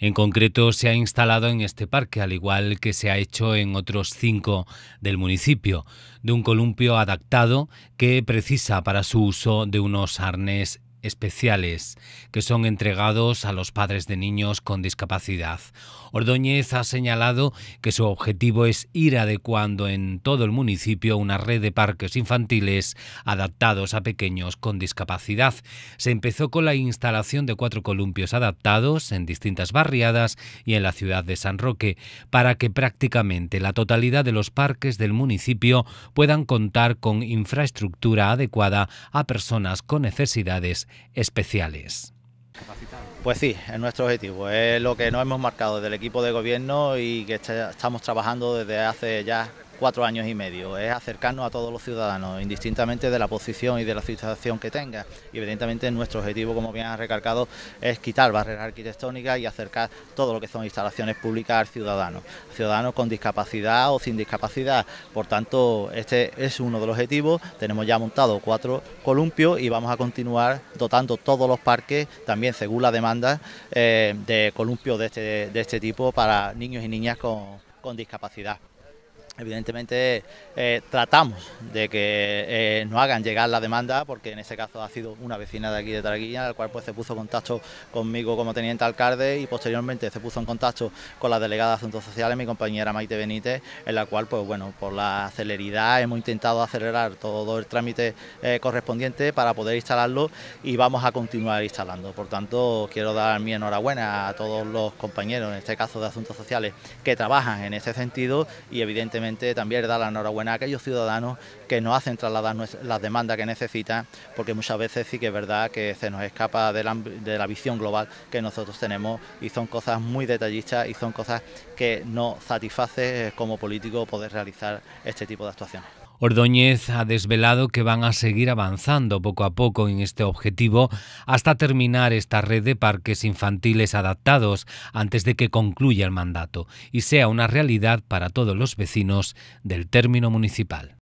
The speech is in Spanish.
En concreto, se ha instalado en este parque, al igual que se ha hecho en otros cinco del municipio, de un columpio adaptado que precisa para su uso de unos arnes especiales que son entregados a los padres de niños con discapacidad. Ordóñez ha señalado que su objetivo es ir adecuando en todo el municipio una red de parques infantiles adaptados a pequeños con discapacidad. Se empezó con la instalación de cuatro columpios adaptados en distintas barriadas y en la ciudad de San Roque para que prácticamente la totalidad de los parques del municipio puedan contar con infraestructura adecuada a personas con necesidades especiales. Pues sí, es nuestro objetivo, es lo que nos hemos marcado ...desde el equipo de gobierno y que estamos trabajando desde hace ya cuatro años y medio, es acercarnos a todos los ciudadanos, indistintamente de la posición y de la situación que tenga. Y evidentemente nuestro objetivo, como bien ha recalcado, es quitar barreras arquitectónicas y acercar todo lo que son instalaciones públicas al ciudadano, ciudadanos con discapacidad o sin discapacidad. Por tanto, este es uno de los objetivos. Tenemos ya montado cuatro columpios y vamos a continuar dotando todos los parques, también según la demanda, eh, de columpios este, de este, tipo para niños y niñas con discapacidad. Evidentemente eh, tratamos de que eh, no hagan llegar la demanda, porque en ese caso ha sido una vecina de aquí de Taraguilla, la cual pues se puso en contacto conmigo como teniente alcalde y posteriormente se puso en contacto con la delegada de Asuntos Sociales, mi compañera Maite Benítez, en la cual pues bueno, por la celeridad hemos intentado acelerar todo el trámite eh, correspondiente para poder instalarlo y vamos a continuar instalando. Por tanto, quiero dar mi enhorabuena a todos los compañeros, en este caso de Asuntos Sociales, que trabajan en ese sentido y evidentemente también dar la enhorabuena a aquellos ciudadanos que nos hacen trasladar las demandas que necesitan, porque muchas veces sí que es verdad que se nos escapa de la, visión global que nosotros tenemos y son cosas muy detallistas y son cosas que no satisface eh, como político poder realizar este tipo de actuaciones. Ordóñez ha desvelado que van a seguir avanzando poco a poco en este objetivo hasta terminar esta red de parques infantiles adaptados antes de que concluya el mandato y sea una realidad para todos los vecinos del término municipal.